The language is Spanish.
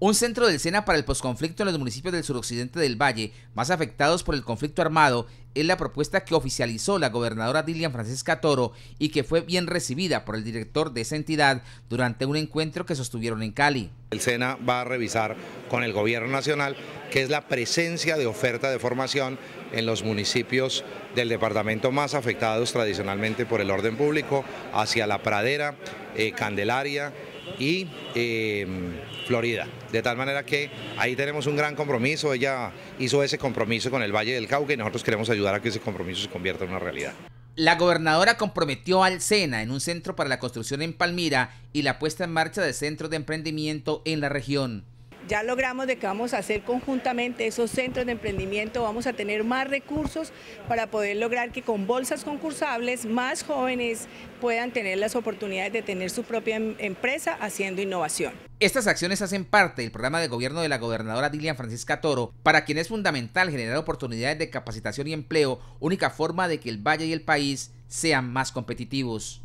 Un centro del SENA para el posconflicto en los municipios del suroccidente del Valle, más afectados por el conflicto armado, es la propuesta que oficializó la gobernadora Dilian Francesca Toro y que fue bien recibida por el director de esa entidad durante un encuentro que sostuvieron en Cali. El SENA va a revisar con el gobierno nacional que es la presencia de oferta de formación en los municipios del departamento más afectados tradicionalmente por el orden público, hacia la pradera, eh, Candelaria, y em, Florida. De tal manera que ahí tenemos un gran compromiso, ella hizo ese compromiso con el Valle del Cauca y nosotros queremos ayudar a que ese compromiso se convierta en una realidad. La gobernadora comprometió al SENA en un centro para la construcción en Palmira y la puesta en marcha de centros de emprendimiento en la región ya logramos de que vamos a hacer conjuntamente esos centros de emprendimiento, vamos a tener más recursos para poder lograr que con bolsas concursables más jóvenes puedan tener las oportunidades de tener su propia em, empresa haciendo innovación. Estas acciones hacen parte del programa de gobierno de la gobernadora Dilian Francisca Toro, para quien es fundamental generar oportunidades de capacitación y empleo, única forma de que el valle y el país sean más competitivos.